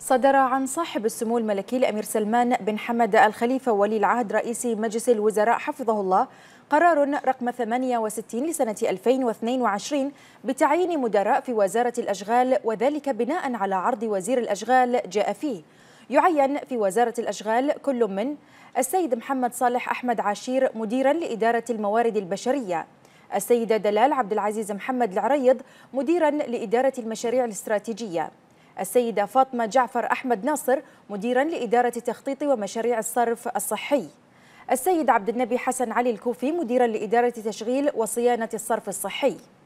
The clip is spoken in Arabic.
صدر عن صاحب السمو الملكي الأمير سلمان بن حمد الخليفة ولي العهد رئيس مجلس الوزراء حفظه الله قرار رقم 68 لسنة 2022 بتعيين مدراء في وزارة الأشغال وذلك بناء على عرض وزير الأشغال جاء فيه يعين في وزارة الأشغال كل من السيد محمد صالح أحمد عاشير مديرا لإدارة الموارد البشرية السيدة دلال عبد العزيز محمد العريض مديرا لإدارة المشاريع الاستراتيجية السيدة فاطمة جعفر أحمد ناصر مديرا لإدارة تخطيط ومشاريع الصرف الصحي السيد عبد النبي حسن علي الكوفي مديرا لإدارة تشغيل وصيانة الصرف الصحي